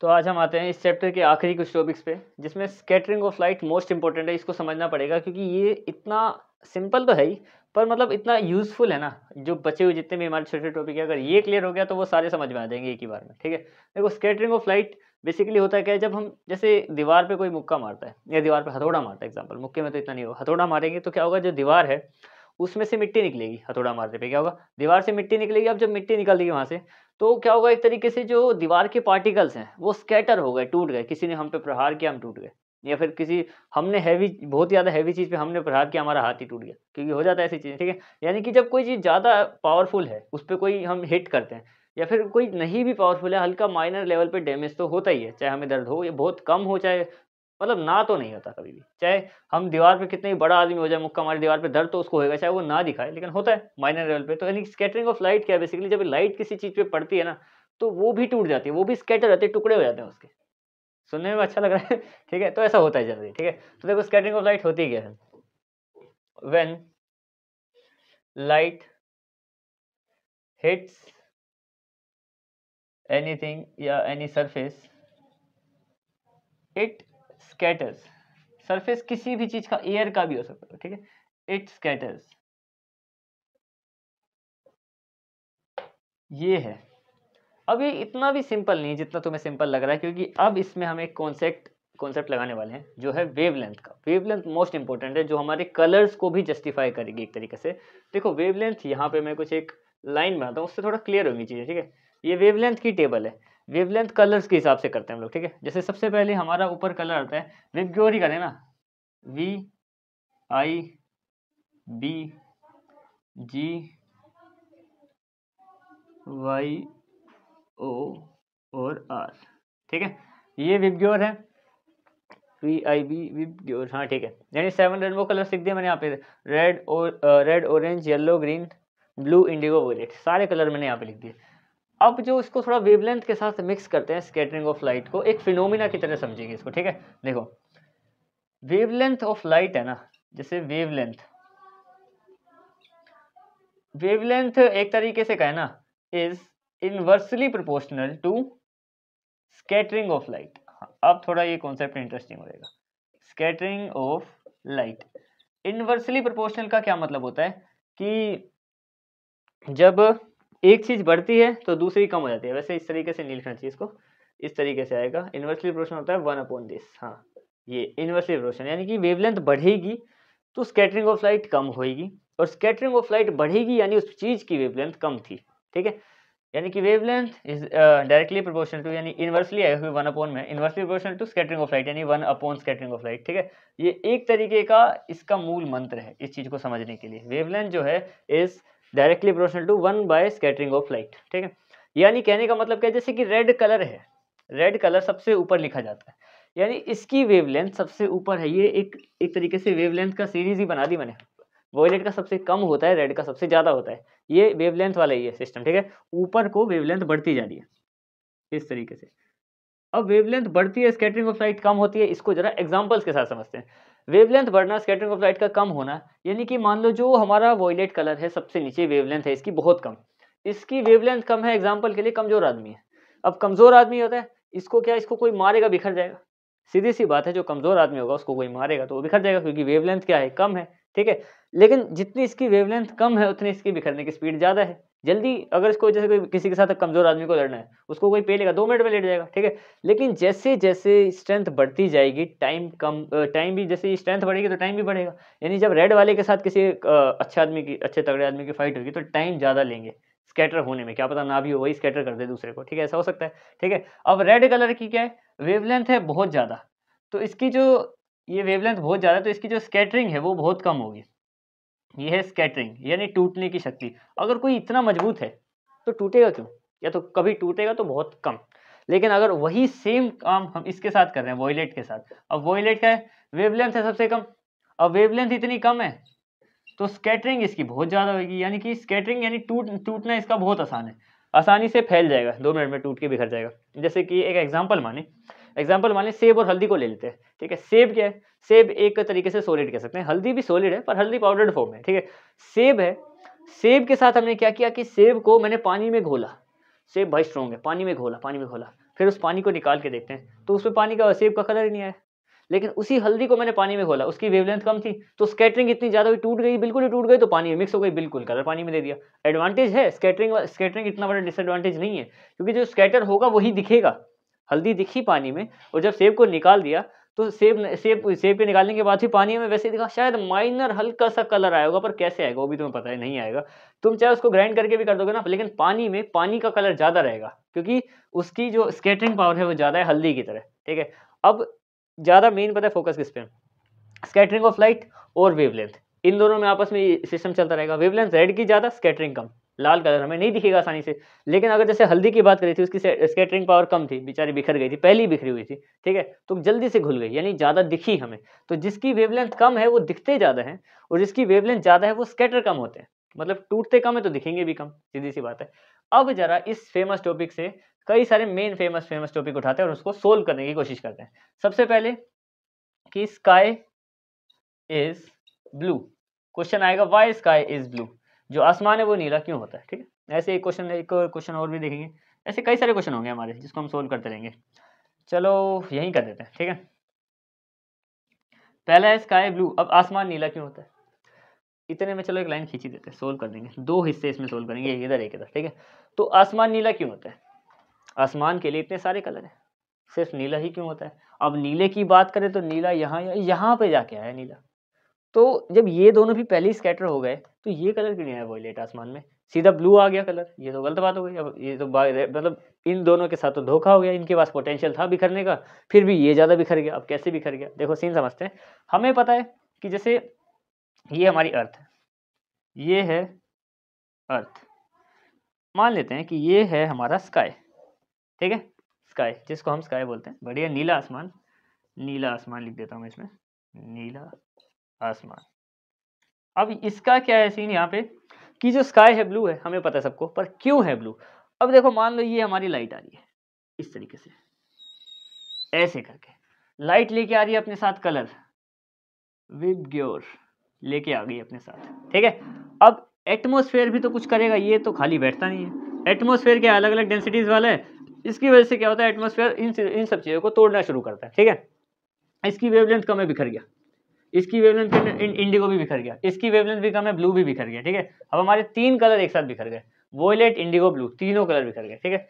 तो आज हम आते हैं इस चैप्टर के आखिरी कुछ टॉपिक्स पे जिसमें scattering of light most important है इसको समझना पड़ेगा क्योंकि ये इतना सिंपल तो है ही पर मतलब इतना यूज़फुल है ना जो बचे हुए जितने भी हमारे छोटे छोटे टॉपिक है अगर ये क्लियर हो गया तो वो सारे समझ में आ जाएंगे एक ही बार में ठीक है देखो स्केटरिंग ऑफ लाइट बेसिकली होता है क्या है जब हम जैसे दीवार पे कोई मुक्का मारता है या दीवार पे हथौड़ा मारता है एग्जाम्पल मुक्के में तो इतना नहीं होगा हथौड़ा मारेंगे तो क्या होगा जो दीवार है उसमें से मिट्टी निकलेगी हथौड़ा मारने पे क्या होगा दीवार से मिट्टी निकलेगी अब जब मिट्टी निकल देगी वहाँ से तो क्या होगा एक तरीके से जो दीवार के पार्टिकल्स हैं वो स्कैटर हो गए टूट गए किसी ने हम पे प्रहार किया हम टूट गए या फिर किसी हमने हैवी बहुत ज़्यादा हैवी चीज़ पे हमने प्रहार किया हमारा हाथ ही टूट गया क्योंकि हो जाता है ऐसी चीज़ें ठीक है यानी कि जब कोई चीज़ ज़्यादा पावरफुल है उस पर कोई हम हिट करते हैं या फिर कोई नहीं भी पावरफुल है हल्का माइनर लेवल पर डैमेज तो होता ही है चाहे हमें दर्द हो या बहुत कम हो चाहे मतलब ना तो नहीं होता कभी भी चाहे हम दीवार पे कितने ही बड़ा आदमी हो जाए मुक्का हमारी दीवार पे दर्द तो उसको होगा चाहे वो ना दिखाए लेकिन होता है माइनर लेवल पे तो यानी स्केटरिंग ऑफ लाइट क्या है बेसिकली जब लाइट किसी चीज़ पे पड़ती है ना तो वो भी टूट जाती है वो भी स्कैटर रहते हैं टुकड़े हो जाते हैं उसके सुनने में अच्छा लग रहा है ठीक है तो ऐसा होता है जल्दी ठीक है तो देखो स्केटरिंग ऑफ लाइट होती क्या है वेन लाइट हिट्स एनीथिंग या any surface it scatters surface किसी भी चीज का एयर का भी हो सकता है ठीक है इट स्कैटर्स ये है अब ये इतना भी सिंपल नहीं जितना तुम्हें सिंपल लग रहा है क्योंकि अब इसमें हम एक कॉन्सेप्ट कॉन्सेप्ट लगाने वाले हैं जो है वेवलेंथ का वेवलेंथ मोस्ट इंपॉर्टेंट है जो हमारे कलर्स को भी जस्टिफाई करेगी एक तरीके से देखो वेवलेंथ यहाँ पे मैं कुछ एक लाइन बनाता हूँ उससे थोड़ा क्लियर होगी चीज़ें ठीक है ये वेवलेंथ की टेबल है वेवलेंथ कलर्स के हिसाब से करते हैं हम लोग ठीक है जैसे सबसे पहले हमारा ऊपर कलर आता है वेव क्योर ही करें ना V I B G Y O और आर ठीक है ये विप ग्योर है V I B VIBGYOR हाँ ठीक है यानी सेवन रेनबो कलर सीख दिए मैंने यहाँ पे रेड और red orange yellow green blue indigo violet सारे कलर मैंने यहाँ पे लिख दिए अब जो इसको थोड़ा वेवलेंथ के साथ मिक्स करते हैं स्केटरिंग ऑफ लाइट को एक फिनोमिना की तरह समझेंगे इसको ठीक है देखो वेवलेंथ ऑफ लाइट है ना जैसे वेवलेंथ वेवलेंथ एक तरीके से कहे ना is inversely proportional to scattering of light अब थोड़ा ये कॉन्सेप्ट इंटरेस्टिंग होगा scattering of light inversely proportional का क्या मतलब होता है कि जब एक चीज़ बढ़ती है तो दूसरी कम हो जाती है वैसे इस तरीके से नहीं लिखना चाहिए इसको इस तरीके से आएगा इन्वर्सली प्रोशन होता है वन अपॉन दिस हाँ ये इन्वर्सली प्रोशन यानी कि वेवलेंथ बढ़ेगी तो स्कैटरिंग ऑफ लाइट कम होगी और स्कैटरिंग ऑफ लाइट बढ़ेगी यानी उस चीज़ की वेवलेंथ कम थी ठीक है यानी कि wavelength is directly proportional to यानी इन्वर्सली आएगा वन अपॉन में inversely proportional to scattering of light यानी one upon scattering of light ठीक है ये एक तरीके का इसका मूल मंत्र है इस चीज़ को समझने के लिए वेवलेंथ जो है is directly proportional to one by scattering of light ठीक है यानी कहने का मतलब क्या है जैसे कि रेड कलर है रेड कलर सबसे ऊपर लिखा जाता है यानी इसकी वेवलेंथ सबसे ऊपर है ये एक एक तरीके से वेवलेंथ का सीरीज ही बना दी मैंने वॉयलेट का सबसे कम होता है रेड का सबसे ज़्यादा होता है ये वेवलेंथ वाला ही है सिस्टम ठीक है ऊपर को वेवलेंथ बढ़ती जा रही है इस तरीके से अब वेवलेंथ बढ़ती है स्कैटरिंग ऑफ लाइट कम होती है इसको जरा एग्जाम्पल्स के साथ समझते हैं वेवलेंथ बढ़ना स्कैटरिंग ऑफ लाइट का कम होना यानी कि मान लो जो हमारा वॉयलेट कलर है सबसे नीचे वेवलेंथ है इसकी बहुत कम इसकी वेवलेंथ कम है एग्जाम्पल के लिए कमज़ोर आदमी है अब कमज़ोर आदमी होता है इसको क्या इसको कोई मारेगा बिखर जाएगा सीधी सी बात है जो कमज़ोर आदमी होगा उसको कोई मारेगा तो वो बिखर जाएगा क्योंकि वेवलेंथ क्या है कम है ठीक है लेकिन जितनी इसकी वेवलेंथ कम है उतनी इसकी बिखरने की स्पीड ज़्यादा है जल्दी अगर इसको जैसे कोई किसी के साथ कमज़ोर आदमी को लड़ना है उसको कोई पे लेगा दो मिनट में लेट जाएगा ठीक है लेकिन जैसे जैसे स्ट्रेंथ बढ़ती जाएगी टाइम कम टाइम भी जैसे स्ट्रेंथ बढ़ेगी तो टाइम भी बढ़ेगा यानी जब रेड वाले के साथ किसी अच्छे आदमी की अच्छे तगड़े आदमी की फाइट होगी तो टाइम ज़्यादा लेंगे स्कैटर होने में क्या पता ना भी हो वही स्कैटर कर दे दूसरे को ठीक है ऐसा हो सकता है ठीक है अब रेड कलर की क्या है वेवलेंथ है बहुत ज़्यादा तो इसकी जो ये वेवलेंथ बहुत ज़्यादा है तो इसकी जो स्कैटरिंग है वो बहुत कम होगी ये है स्केटरिंग यानी टूटने की शक्ति अगर कोई इतना मजबूत है तो टूटेगा क्यों या तो कभी टूटेगा तो बहुत कम लेकिन अगर वही सेम काम हम इसके साथ कर रहे हैं वॉयलेट के साथ अब वॉयलेट का है वेवलेंथ है सबसे कम अब वेवलेंथ इतनी कम है तो स्केटरिंग इसकी बहुत ज़्यादा होगी यानी कि स्केटरिंग यानी टूट टूटना इसका बहुत आसान है आसानी से फैल जाएगा दो मिनट में टूट के बिखर जाएगा जैसे कि एक एग्जाम्पल माने एग्जाम्पल मान लें सेब और हल्दी को ले लेते हैं ठीक है सेब क्या है सेब एक तरीके से सॉलिड कह सकते हैं हल्दी भी सोलिड है पर हल्दी पाउडर्ड फॉर्म है ठीक है सेब है सेब के साथ हमने क्या किया कि सेब को मैंने पानी में घोला सेब भाई स्ट्रॉन्ग है पानी में घोला पानी में घोला फिर उस पानी को निकाल के देखते हैं तो उसमें पानी का सेब का कलर ही नहीं आया लेकिन उसी हल्दी को मैंने पानी में घोला उसकी वेवलेंथ कम थी तो स्कैटरिंग इतनी ज़्यादा हुई टूट गई बिल्कुल ही टूट गई तो पानी में मिक्स हो गई बिल्कुल कलर पानी में दे दिया एडवांटेज है स्कैटरिंग स्कैटरिंग इतना बड़ा डिसएडवांटेज नहीं है क्योंकि जो स्कैटर होगा वही दिखेगा हल्दी दिखी पानी में और जब सेब को निकाल दिया तो सेब सेब सेब के निकालने के बाद भी पानी में वैसे दिखा शायद माइनर हल्का सा कलर आएगा पर कैसे आएगा वो भी तुम्हें पता है नहीं आएगा तुम चाहे उसको ग्राइंड करके भी कर दोगे ना लेकिन पानी में पानी का कलर ज़्यादा रहेगा क्योंकि उसकी जो स्केटरिंग पावर है वो ज़्यादा है हल्दी की तरह ठीक है अब ज़्यादा मेन पता है फोकस किस पे स्केटरिंग ऑफ लाइट और वेवलेंथ इन दोनों में आपस में सिस्टम चलता रहेगा वेवलेंथ रेड की ज़्यादा स्केटरिंग कम लाल कलर हमें नहीं दिखेगा आसानी से लेकिन अगर जैसे हल्दी की बात करी थी उसकी स्केटरिंग पावर कम थी बेचारी बिखर गई थी पहली बिखरी हुई थी ठीक है तो जल्दी से घुल गई यानी ज़्यादा दिखी हमें तो जिसकी वेवलेंथ कम है वो दिखते ज़्यादा हैं और जिसकी वेवलेंथ ज़्यादा है वो स्केटर कम होते हैं मतलब टूटते कम है तो दिखेंगे भी कम सीधी सी बात है अब जरा इस फेमस टॉपिक से कई सारे मेन फेमस फेमस टॉपिक उठाते हैं और उसको सोल्व करने की कोशिश करते हैं सबसे पहले कि स्काई इज ब्लू क्वेश्चन आएगा वाई स्काई इज ब्लू जो आसमान है वो नीला क्यों होता है ठीक है ऐसे एक क्वेश्चन एक क्वेश्चन और भी देखेंगे ऐसे कई सारे क्वेश्चन होंगे हमारे जिसको हम सोल्व करते रहेंगे चलो यहीं कर देते हैं ठीक है पहला है स्काई ब्लू अब आसमान नीला क्यों होता है इतने में चलो एक लाइन खींची देते हैं सोल्व कर देंगे दो हिस्से इसमें सोल्व करेंगे एक इधर एक इधर ठीक है तो आसमान नीला क्यों होता है आसमान के लिए इतने सारे कलर हैं सिर्फ नीला ही क्यों होता है अब नीले की बात करें तो नीला यहाँ यहाँ पे जाके आया नीला तो जब ये दोनों भी पहले स्कैटर हो गए तो ये कलर क्यों नहीं आया वॉयलेट आसमान में सीधा ब्लू आ गया कलर ये तो गलत बात हो गई अब ये तो मतलब इन दोनों के साथ तो धोखा हो गया इनके पास पोटेंशियल था बिखरने का फिर भी ये ज़्यादा बिखर गया अब कैसे बिखर गया देखो सीन समझते हैं हमें पता है कि जैसे ये हमारी अर्थ है ये है अर्थ मान लेते हैं कि ये है हमारा स्काई ठीक है स्काई जिसको हम स्काई बोलते हैं बढ़िया नीला आसमान नीला आसमान लिख देता हूँ मैं इसमें नीला आसमान अब इसका क्या है सीन यहाँ पे कि जो स्काई है ब्लू है हमें पता है सबको पर क्यों है ब्लू अब देखो मान लो ये हमारी लाइट आ रही है इस तरीके से ऐसे करके लाइट लेके आ रही है अपने साथ कलर विब ग्योर लेके आ गई अपने साथ ठीक है अब एटमोसफेयर भी तो कुछ करेगा ये तो खाली बैठता नहीं है एटमोसफेयर क्या अलग अलग डेंसिटीज़ वाला है इसकी वजह से क्या होता है एटमोसफेयर इन इन सब चीज़ों को तोड़ना शुरू करता है ठीक है इसकी वेवलेंथ कम है बिखर गया इसकी वेवलेंथ इंडिगो भी बिखर गया इसकी वेवलेंथ भी कम है ब्लू भी बिखर गया ठीक है अब हमारे तीन कलर एक साथ बिखर गए वोलेट इंडिगो ब्लू तीनों कलर बिखर गए ठीक है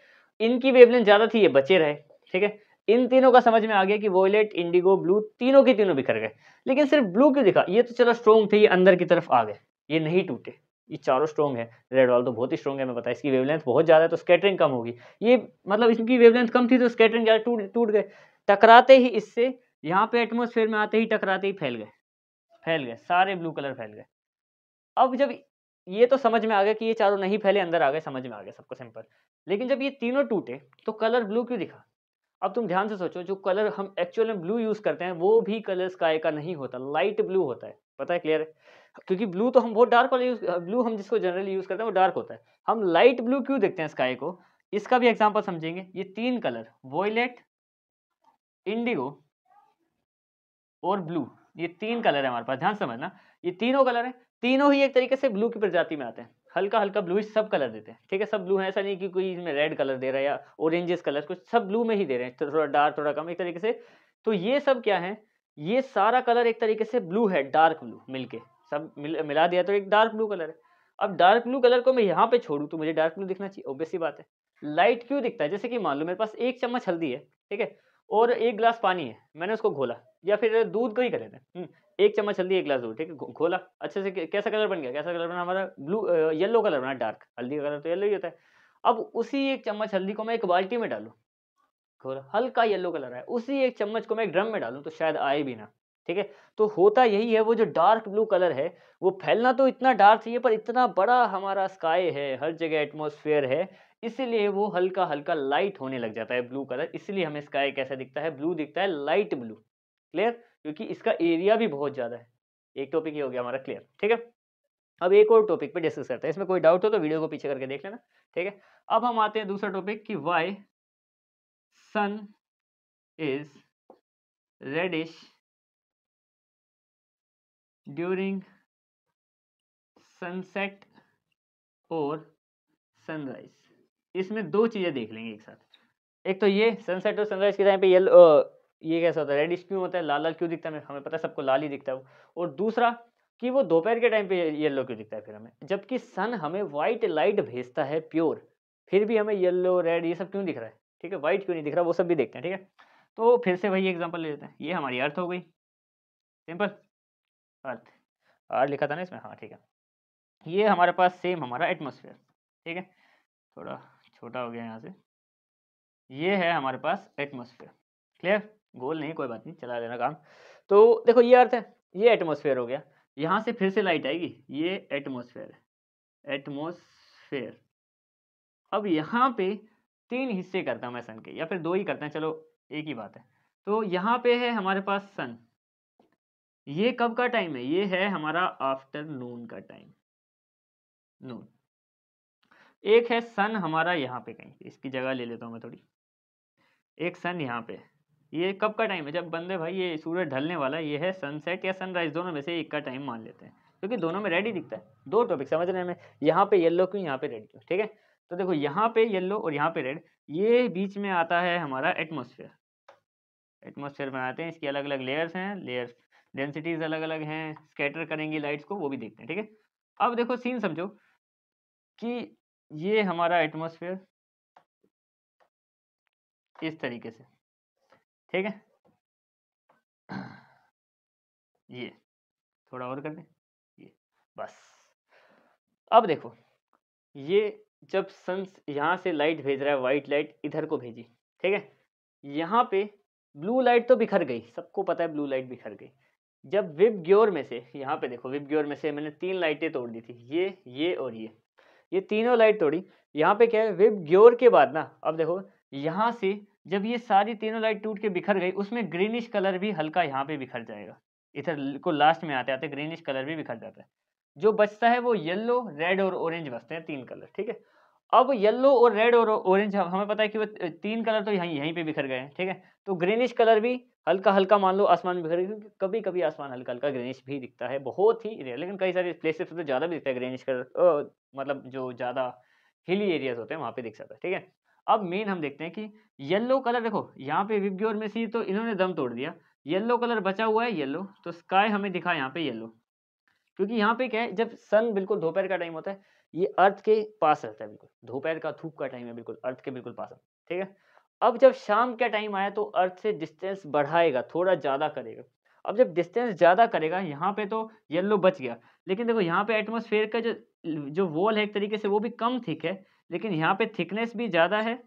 इनकी वेवलेंथ ज़्यादा थी ये बचे रहे ठीक है इन तीनों का समझ में आ गया कि वोलेट इंडिगो ब्लू तीनों के तीनों बिखर गए लेकिन सिर्फ ब्लू क्यों दिखा ये तो चलो स्ट्रॉन्ग थे ये अंदर की तरफ आ गए ये नहीं टूटे ये चारों स्ट्रॉन्ग है रेड वाल तो बहुत ही स्ट्रॉन्ग है मैं बताया इसकी वेवलेंथ बहुत ज़्यादा है तो स्कैटरिंग कम होगी ये मतलब इसकी वेवलेंथ कम थी तो स्केटरिंग ज़्यादा टूट टूट गए टकराते ही इससे यहाँ पे एटमोसफेयर में आते ही टकराते ही फैल गए फैल गए सारे ब्लू कलर फैल गए अब जब ये तो समझ में आ गया कि ये चारों नहीं फैले अंदर आ गए समझ में आ गया सबको सिंपल लेकिन जब ये तीनों टूटे तो कलर ब्लू क्यों दिखा अब तुम ध्यान से सोचो जो कलर हम एक्चुअल में ब्लू यूज़ करते हैं वो भी कलर स्काई का नहीं होता लाइट ब्लू होता है पता है क्लियर है क्योंकि ब्लू तो हम बहुत डार्क वाला यूज़ ब्लू हम जिसको जनरली यूज़ करते हैं वो डार्क होता है हम लाइट ब्लू क्यों देखते हैं स्काई को इसका भी एग्जाम्पल समझेंगे ये तीन कलर वोयलेट इंडिगो और ब्लू ये तीन कलर है हमारे पास ध्यान समझना ये तीनों कलर है तीनों ही एक तरीके से ब्लू की प्रजाति में आते हैं हल्का हल्का ब्लू ही सब कलर देते हैं ठीक है सब ब्लू है ऐसा नहीं कि कोई इसमें रेड कलर दे रहा है या ऑरेंजेस कलर कुछ सब ब्लू में ही दे रहे हैं थोड़ा डार्क थोड़ा कम एक तरीके से तो ये सब क्या है ये सारा कलर एक तरीके से ब्लू है डार्क ब्लू मिलके सब मिल, मिला दिया तो एक डार्क ब्लू कलर है अब डार्क ब्लू कलर को मैं यहाँ पे छोड़ू तो मुझे डार्क ब्लू दिखना चाहिए ओबियसली बात है लाइट क्यों दिखता है जैसे कि मान लो मेरे पास एक चम्मच हल्दी है ठीक है और एक गिलास पानी है मैंने उसको घोला या फिर दूध को ही कर लेते हैं हम्म, एक चम्मच हल्दी एक गिलास दूध ठीक है घोला अच्छे से कैसा कलर बन गया कैसा कलर बना हमारा ब्लू येलो कलर बना डार्क हल्दी का कलर तो येलो ही होता है अब उसी एक चम्मच हल्दी को मैं एक बाल्टी में डालूँ घोला हल्का येलो कलर है उसी एक चम्मच को मैं एक ड्रम में डालूँ तो शायद आए भी ना ठीक है तो होता यही है वो जो डार्क ब्लू कलर है वो फैलना तो इतना डार्क चाहिए पर इतना बड़ा हमारा स्काई है हर जगह एटमोसफियर है इसीलिए वो हल्का हल्का लाइट होने लग जाता है ब्लू कलर इसलिए हमें स्काई कैसा दिखता है ब्लू दिखता है लाइट ब्लू क्लियर क्योंकि इसका एरिया भी बहुत ज़्यादा है एक टॉपिक ये हो गया हमारा क्लियर ठीक है अब एक और टॉपिक पे डिस्कस करते हैं इसमें कोई डाउट हो तो वीडियो को पीछे करके देख लेना ठीक है अब हम आते हैं दूसरा टॉपिक कि why sun is reddish during sunset और सनराइज इसमें दो चीज़ें देख लेंगे एक साथ एक तो ये सनसेट और सनराइज के टाइम पे येलो ये कैसा होता है रेडिश क्यों होता है लाल लाल क्यों दिखता है हमें पता है सबको लाल ही दिखता है और दूसरा कि वो दोपहर के टाइम पे येलो क्यों दिखता है फिर हमें जबकि सन हमें वाइट लाइट भेजता है प्योर फिर भी हमें येलो रेड ये सब क्यों दिख रहा है ठीक है वाइट क्यों नहीं दिख रहा वो सब भी देखते हैं ठीक है तो फिर से वही एग्जाम्पल ले लेते हैं ये हमारी अर्थ हो गई सिंपल अर्थ आर लिखा था ना इसमें हाँ ठीक है ये हमारे पास सेम हमारा एटमोसफेयर ठीक है थोड़ा छोटा हो गया यहाँ से ये है हमारे पास एटमोसफेयर क्लियर गोल नहीं कोई बात नहीं चला देना काम तो देखो ये अर्थ है ये एटमोसफेयर हो गया यहाँ से फिर से लाइट आएगी ये एटमोसफेयर है एटमोसफेयर अब यहाँ पे तीन हिस्से करता हूँ मैं सन के या फिर दो ही करते हैं चलो एक ही बात है तो यहाँ पे है हमारे पास सन ये कब का टाइम है ये है हमारा आफ्टरनून का टाइम नून एक है सन हमारा यहाँ पे कहीं इसकी जगह ले लेता हूँ मैं थोड़ी एक सन यहाँ पे ये कब का टाइम है जब बंदे भाई ये सूरज ढलने वाला ये है सनसेट या सनराइज दोनों में से एक का टाइम मान लेते हैं क्योंकि दोनों में रेड ही दिखता है दो टॉपिक समझ रहे हैं यहाँ पे येल्लो क्यों यहाँ पे रेड क्यों ठीक है तो देखो यहाँ पे येल्लो और यहाँ पे रेड ये बीच में आता है हमारा एटमोसफेयर एटमोसफेयर बनाते हैं इसकी अलग अलग लेयर्स हैं लेयर्स डेंसिटीज़ अलग अलग हैं स्केटर करेंगी लाइट्स को वो भी देखते हैं ठीक है अब देखो सीन समझो कि ये हमारा एटमोसफेयर इस तरीके से ठीक है ये थोड़ा और कर दें ये बस अब देखो ये जब सन यहाँ से लाइट भेज रहा है वाइट लाइट इधर को भेजी ठीक है यहाँ पे ब्लू लाइट तो बिखर गई सबको पता है ब्लू लाइट बिखर गई जब विप ग्योर में से यहाँ पे देखो विप ग्योर में से मैंने तीन लाइटें तोड़ दी थी ये ये और ये ये तीनों लाइट तोड़ी यहाँ पे क्या है वेब ग्योर के बाद ना अब देखो यहाँ से जब ये सारी तीनों लाइट टूट के बिखर गई उसमें ग्रीनिश कलर भी हल्का यहाँ पे बिखर जाएगा इधर को लास्ट में आते आते ग्रीनिश कलर भी बिखर जाता है जो बचता है वो येल्लो रेड और ऑरेंज बचते हैं तीन कलर ठीक है अब येलो और रेड और ऑरेंज हमें पता है कि वो तीन कलर तो यहीं यहीं पे बिखर गए हैं ठीक है तो ग्रीनिश कलर भी हल्का हल्का मान लो आसमान में बिखर गया क्योंकि कभी कभी आसमान हल्का हल्का ग्रीनिश भी दिखता है बहुत ही रेयर लेकिन कई सारे प्लेसेस तो ज़्यादा भी दिखता है ग्रीनिश कलर मतलब जो ज़्यादा हिली एरियाज होते हैं वहाँ पे दिख सकता है ठीक है अब मेन हम देखते हैं कि येल्लो कलर देखो यहाँ पे विब्गी और मेसी तो इन्होंने दम तोड़ दिया येल्लो कलर बचा हुआ है येल्लो तो स्काई हमें दिखा यहाँ पे येल्लो क्योंकि यहाँ पे क्या है जब सन बिल्कुल दोपहर का टाइम होता है ये अर्थ के पास रहता है बिल्कुल दोपहर का धूप का टाइम है बिल्कुल अर्थ के बिल्कुल पास ठीक है अब जब शाम का टाइम आया तो अर्थ से डिस्टेंस बढ़ाएगा थोड़ा ज़्यादा करेगा अब जब डिस्टेंस ज़्यादा करेगा यहाँ पे तो येलो बच गया लेकिन देखो यहाँ पे एटमोसफेयर का जो जो वॉल है एक तरीके से वो भी कम थिक है लेकिन यहाँ पे थिकनेस भी ज़्यादा है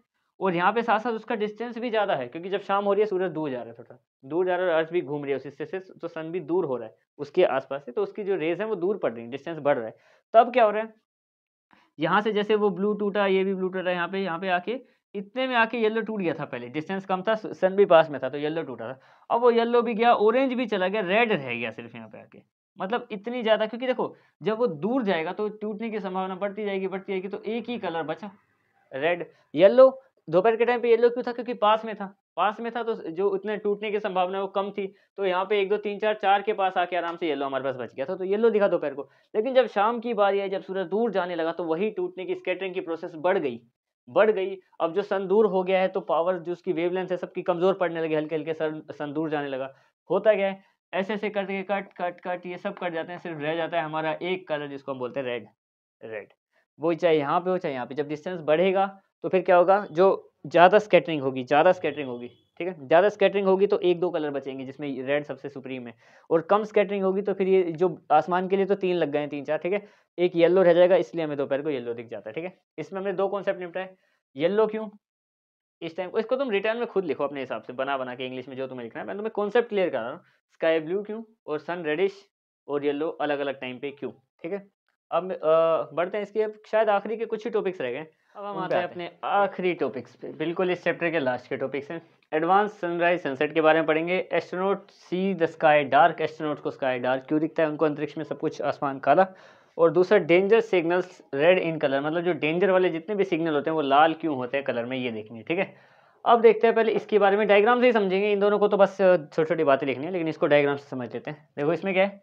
और यहाँ पे साथ साथ उसका डिस्टेंस भी ज़्यादा है क्योंकि जब शाम हो रही है सूरज दूर जा रहा है थोड़ा दूर जा रहा है अर्थ भी घूम रही है उससे से तो सन भी दूर हो रहा है उसके आसपास से तो उसकी जो रेज है वो दूर पड़ रही है डिस्टेंस बढ़ रहा है तब क्या हो रहा है यहाँ से जैसे वो ब्लू टूटा ये भी ब्लू टूटा यहाँ पे यहाँ पे आके इतने में आके येलो टूट गया था पहले डिस्टेंस कम था सन भी पास में था तो येलो टूटा था अब वो येलो भी गया ऑरेंज भी चला गया रेड रह गया सिर्फ यहाँ पे आके मतलब इतनी ज़्यादा क्योंकि देखो जब वो दूर जाएगा तो टूटने की संभावना बढ़ती जाएगी बढ़ती जाएगी तो एक ही कलर बचा रेड येलो दोपहर के टाइम पे येलो क्यों था क्योंकि पास में था पास में था तो जो इतने टूटने की संभावना वो कम थी तो यहाँ पे एक दो तीन चार चार के पास आके आराम से येलो हमारे पास बच गया था तो येलो दिखा दोपहर को लेकिन जब शाम की बारी आई जब सूरज दूर जाने लगा तो वही टूटने की स्केटरिंग की प्रोसेस बढ़ गई बढ़ गई अब जो सन दूर हो गया है तो पावर जो उसकी वेव है सबकी कमज़ोर पड़ने लगी हल्के हल्के सर सन दूर जाने लगा होता गया है ऐसे ऐसे करके कट कट कट ये सब कट जाते हैं सिर्फ रह जाता है हमारा एक कलर जिसको हम बोलते हैं रेड रेड वो चाहे यहाँ पे हो चाहे यहाँ पे जब डिस्टेंस बढ़ेगा तो फिर क्या होगा जो ज़्यादा स्केटरिंग होगी ज़्यादा स्केटरिंग होगी ठीक है ज़्यादा स्केटरिंग होगी तो एक दो कलर बचेंगे जिसमें रेड सबसे सुप्रीम है और कम स्केटरिंग होगी तो फिर ये जो आसमान के लिए तो तीन लग गए हैं तीन चार ठीक है एक येलो रह जाएगा इसलिए हमें दोपहर को येलो दिख जाता है ठीक है इसमें हमने दो कॉन्सेप्ट निपटाए येल्लो क्यों इस टाइम इसको तुम रिटर्न में खुद लिखो अपने हिसाब से बना बना के इंग्लिश में जो तुम्हें लिखना है मैं तुम्हें कॉन्सेप्ट क्लियर कर रहा हूँ स्काई ब्लू क्यों और सन रेडिश और येलो अलग अलग टाइम पे क्यों ठीक है अब बढ़ते हैं इसके अब शायद आखिरी के कुछ ही टॉपिक्स रह गए अब हम आते हैं अपने आखिरी टॉपिक्स पे बिल्कुल इस चैप्टर के लास्ट के टॉपिक्स हैं एडवांस सनराइज सनसेट के बारे में पढ़ेंगे astronaut see the sky dark astronaut को स्काई डार्क क्यों दिखता है उनको अंतरिक्ष में सब कुछ आसमान काला और दूसरा danger signals red in colour मतलब जो डेंजर वाले जितने भी सिग्नल होते हैं वो लाल क्यों होते हैं कलर में ये देखेंगे ठीक है अब देखते हैं पहले इसके बारे में डायग्राम से ही समझेंगे इन दोनों को तो बस छोटी छोटी बातें लिखनी है लेकिन इसको डायग्राम से समझ लेते हैं देखो इसमें क्या है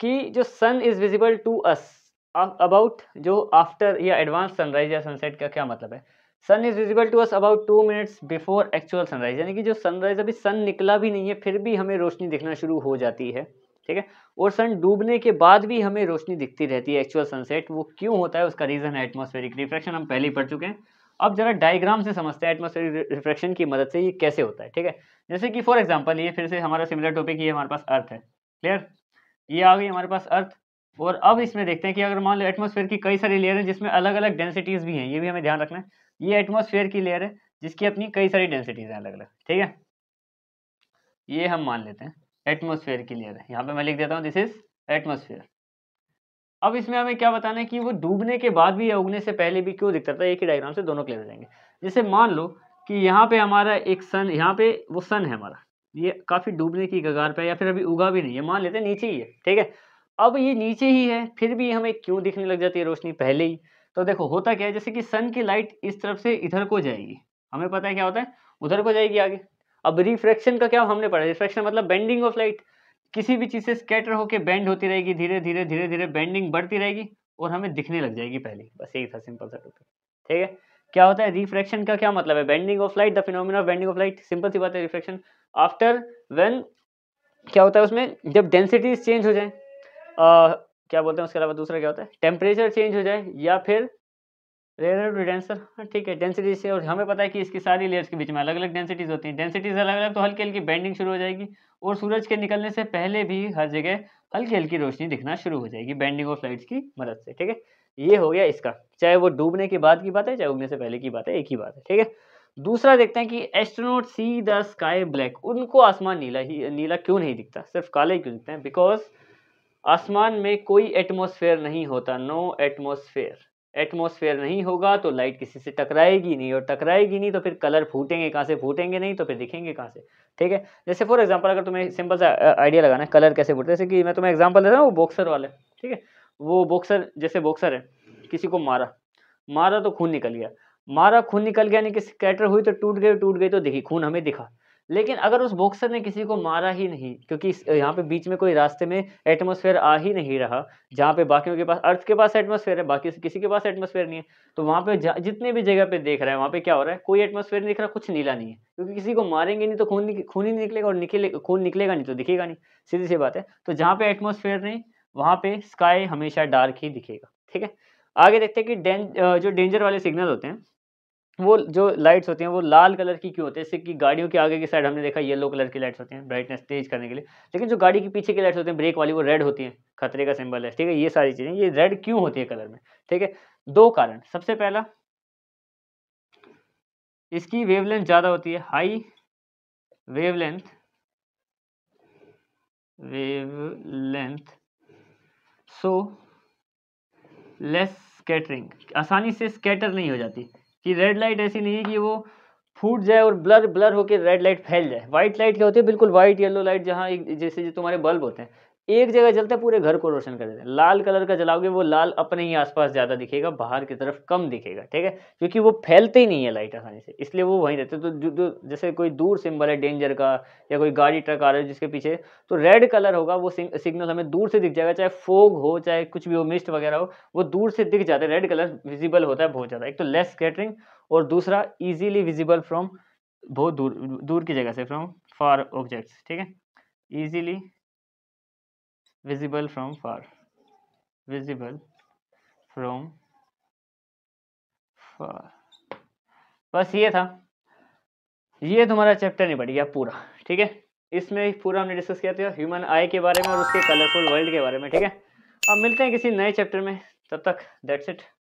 कि जो sun is visible to us about जो आफ्टर या एडवांस सनराइज या सनसेट का क्या मतलब है sun is visible to us about two minutes before actual sunrise यानी कि जो सनराइज अभी सन निकला भी नहीं है फिर भी हमें रोशनी दिखना शुरू हो जाती है ठीक है और सन डूबने के बाद भी हमें रोशनी दिखती रहती है एक्चुअल सनसेट वो क्यों होता है उसका रीज़न है एटमोस्फेरिक रिफ्रैक्शन हम पहले ही पढ़ चुके हैं अब जरा डायग्राम से समझते हैं एटमोस्फेरिक रिफ्रैक्शन की मदद से ये कैसे होता है ठीक है जैसे कि फॉर एग्जाम्पल ये फिर से हमारा सिमिलर टॉपिक ये हमारे पास अर्थ है क्लियर ये आ गई हमारे पास अर्थ और अब इसमें देखते हैं कि अगर मान लो एटमोसफेयर की कई सारी लेयर हैं जिसमें अलग अलग डेंसिटीज़ भी हैं ये भी हमें ध्यान रखना है ये एटमोसफेयर की लेयर है जिसकी अपनी कई सारी डेंसिटीज़ हैं अलग अलग ठीक है ये हम मान लेते हैं एटमोसफेयर की लेयर है यहाँ पे मैं लिख देता हूँ दिस इज एटमोसफेयर अब इसमें हमें क्या बताना है कि वो डूबने के बाद भी या उगने से पहले भी क्यों दिखता था एक ही डायग्राम से दोनों क्लियर हो जाएंगे जैसे मान लो कि यहाँ पे हमारा एक सन यहाँ पे वो सन है हमारा ये काफ़ी डूबने की कगार पे या फिर अभी उगा भी नहीं है मान लेते हैं नीचे ही है ठीक है अब ये नीचे ही है फिर भी हमें क्यों दिखने लग जाती है रोशनी पहले ही तो देखो होता क्या है जैसे कि सन की लाइट इस तरफ से इधर को जाएगी हमें पता है क्या होता है उधर को जाएगी आगे अब रिफ्रैक्शन का क्या हमने पढ़ा रिफ्रैक्शन मतलब बेंडिंग ऑफ लाइट किसी भी चीज़ से स्कैटर होकर बेंड होती रहेगी धीरे धीरे धीरे धीरे बेंडिंग बढ़ती रहेगी और हमें दिखने लग जाएगी पहले बस यही था सिंपल सा टॉपिक ठीक है क्या होता है रिफ्रैक्शन का क्या मतलब है bending of light the phenomena of bending of light simple सी बात है रिफ्रैक्शन आफ्टर व्हेन क्या होता है उसमें जब डेंसिटीज चेंज हो जाए आ, क्या बोलते हैं उसके अलावा दूसरा क्या होता है टेम्परेचर चेंज हो जाए या फिर रेयर टू डेंसर हाँ ठीक है डेंसिटी से और हमें पता है कि इसकी सारी लेयर्स के बीच में अलग अलग डेंसिटीज़ होती हैं डेंसिटीज़ अलग अलग तो हल्की हल्की बैंडिंग शुरू हो जाएगी और सूरज के निकलने से पहले भी हर जगह हल्की हल्की रोशनी दिखना शुरू हो जाएगी बैंडिंग ऑफ लाइट्स की मदद से ठीक है ये हो गया इसका चाहे वो डूबने के बाद की बात है चाहे उगने से पहले की बात है एक ही बात है ठीक है दूसरा देखते हैं कि astronaut see the sky black उनको आसमान नीला ही नीला क्यों नहीं दिखता सिर्फ काले क्यों दिखते हैं बिकॉज आसमान में कोई एटमॉस्फेयर नहीं होता नो एटमॉस्फेयर एटमॉस्फेयर नहीं होगा तो लाइट किसी से टकराएगी नहीं और टकराएगी नहीं तो फिर कलर फूटेंगे कहाँ से फूटेंगे नहीं तो फिर दिखेंगे कहाँ से ठीक है जैसे फॉर एग्जांपल अगर तुम्हें सिंपल सा आइडिया लगाना है कलर कैसे फूटते जैसे कि मैं तुम्हें एग्जांपल दे रहा हूँ वो बॉक्सर वाले ठीक है वो बॉक्सर जैसे बॉक्सर है किसी को मारा मारा तो खून निकल गया मारा खून निकल गया नहीं कि स्कैटर हुई तो टूट गई टूट गई तो दिखी खून हमें दिखा लेकिन अगर उस बॉक्सर ने किसी को मारा ही नहीं क्योंकि यहाँ पे बीच में कोई रास्ते में एटमोसफेयर आ ही नहीं रहा जहाँ पे बाकियों के पास अर्थ के पास एटमोसफेयर है बाकी किसी के पास एटमोसफेयर नहीं है तो वहाँ पे जितने भी जगह पे देख रहा है वहाँ पे क्या हो रहा है कोई एटमोसफेयर नहीं दिख रहा कुछ नीला नहीं है क्योंकि किसी को मारेंगे नहीं तो खून खून ही निकलेगा और निकले खून निकलेगा नहीं तो दिखेगा नहीं सीधी सी बात है तो जहाँ पे एटमोसफेयर नहीं वहाँ पे स्काई हमेशा डार्क ही दिखेगा ठीक है आगे देखते हैं कि डें जो डेंजर वाले सिग्नल होते हैं वो जो लाइट्स होती हैं वो लाल कलर की क्यों होती है जैसे कि गाड़ियों के आगे की साइड हमने देखा येलो कलर की लाइट्स होती हैं ब्राइटनेस तेज करने के लिए लेकिन जो गाड़ी के पीछे की लाइट्स होती हैं ब्रेक वाली वो रेड होती हैं खतरे का सिंबल है ठीक है ये सारी चीज़ें ये रेड क्यों होती है कलर में ठीक है दो कारण सबसे पहला इसकी वेव ज़्यादा होती है high wavelength wavelength so less scattering आसानी से स्केटर नहीं हो जाती कि रेड लाइट ऐसी नहीं है कि वो फूट जाए और ब्लर ब्लर होकर रेड लाइट फैल जाए व्हाइट लाइट क्या होती है बिल्कुल व्हाइट येलो लाइट जहाँ एक जैसे जो तुम्हारे बल्ब होते हैं एक जगह जलते पूरे घर को रोशन कर देते हैं लाल कलर का जलाओगे वो लाल अपने ही आसपास ज़्यादा दिखेगा बाहर की तरफ कम दिखेगा ठीक है क्योंकि वो फैलते ही नहीं है लाइट आसानी से इसलिए वो वहीं रहते तो जैसे कोई दूर सिंबल है डेंजर का या कोई गाड़ी ट्रक आ रहा है जिसके पीछे तो रेड कलर होगा वो सिग्नल हमें दूर से दिख जाएगा चाहे फोग हो चाहे कुछ भी हो मिस्ट वगैरह हो वो दूर से दिख जाते हैं रेड कलर विजिबल होता है बहुत ज़्यादा एक तो लेस कैटरिंग और दूसरा ईजिली विजिबल फ्रॉम बहुत दूर दूर की जगह से फ्रॉम फार ऑब्जेक्ट्स ठीक है easily visible from far visible from far बस ये था ये तुम्हारा चैप्टर बढ़ गया पूरा ठीक है इसमें पूरा हमने डिस्कस किया था ह्यूमन आई के बारे में और उसके कलरफुल वर्ल्ड के बारे में ठीक है अब मिलते हैं किसी नए चैप्टर में तब तक दैट्स इट